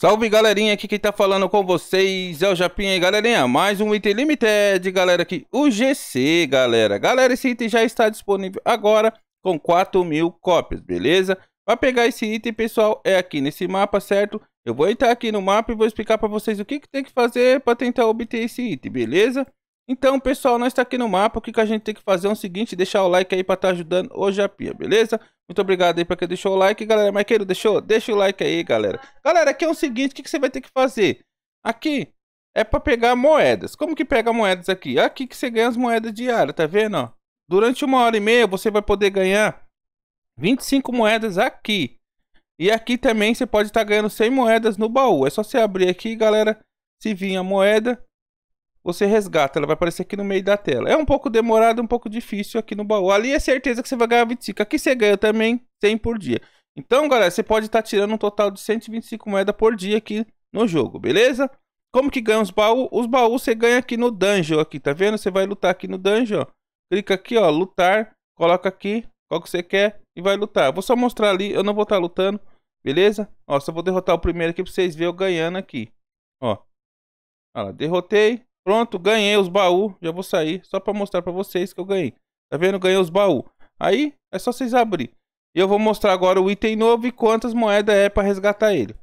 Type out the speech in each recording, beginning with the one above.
Salve galerinha, aqui quem tá falando com vocês é o Japinha aí, galerinha, mais um item limited, galera, aqui, o GC, galera. Galera, esse item já está disponível agora com 4 mil cópias, beleza? Pra pegar esse item, pessoal, é aqui nesse mapa, certo? Eu vou entrar aqui no mapa e vou explicar pra vocês o que, que tem que fazer pra tentar obter esse item, beleza? Então, pessoal, nós está aqui no mapa. O que, que a gente tem que fazer é o seguinte: deixar o like aí para estar tá ajudando o Japia, beleza? Muito obrigado aí para quem deixou o like, galera. Maqueiro, deixou? Deixa o like aí, galera. Galera, aqui é o seguinte: o que, que você vai ter que fazer? Aqui é para pegar moedas. Como que pega moedas aqui? Aqui que você ganha as moedas diárias, tá vendo? Ó? Durante uma hora e meia você vai poder ganhar 25 moedas aqui. E aqui também você pode estar tá ganhando 100 moedas no baú. É só você abrir aqui, galera. Se vir a moeda, você resgata, ela vai aparecer aqui no meio da tela. É um pouco demorado, um pouco difícil aqui no baú. Ali é certeza que você vai ganhar 25. Aqui você ganha também 100 por dia. Então, galera, você pode estar tá tirando um total de 125 moedas por dia aqui no jogo, beleza? Como que ganha os baús? Os baús você ganha aqui no dungeon, aqui, tá vendo? Você vai lutar aqui no dungeon, ó. Clica aqui, ó, lutar, coloca aqui qual que você quer e vai lutar. Vou só mostrar ali, eu não vou estar tá lutando, beleza? Ó, só vou derrotar o primeiro aqui pra vocês verem eu ganhando aqui, ó. Ó, derrotei, Pronto, ganhei os baús. Já vou sair só para mostrar para vocês que eu ganhei. Tá vendo? Ganhei os baús. Aí é só vocês abrir. E eu vou mostrar agora o item novo e quantas moedas é para resgatar ele.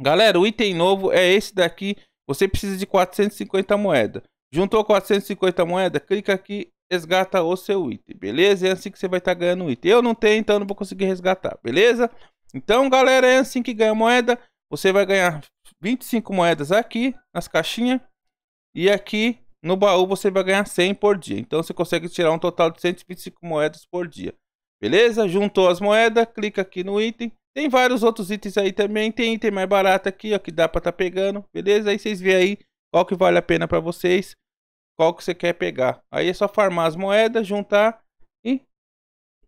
Galera, o item novo é esse daqui. Você precisa de 450 moedas. Juntou 450 moedas, clica aqui, resgata o seu item, beleza? É assim que você vai estar tá ganhando o item. Eu não tenho, então não vou conseguir resgatar, beleza? Então, galera, é assim que ganha moeda. Você vai ganhar 25 moedas aqui nas caixinhas. E aqui no baú você vai ganhar 100 por dia. Então você consegue tirar um total de 125 moedas por dia. Beleza? Juntou as moedas, clica aqui no item. Tem vários outros itens aí também. Tem item mais barato aqui, ó, que dá pra tá pegando. Beleza? Aí vocês veem aí qual que vale a pena pra vocês. Qual que você quer pegar. Aí é só farmar as moedas, juntar e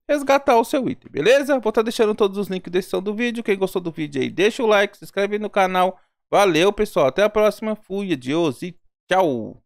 resgatar o seu item, beleza? Vou estar tá deixando todos os links na descrição do vídeo. Quem gostou do vídeo aí, deixa o like, se inscreve no canal. Valeu, pessoal. Até a próxima. Fui, adiós e Tchau!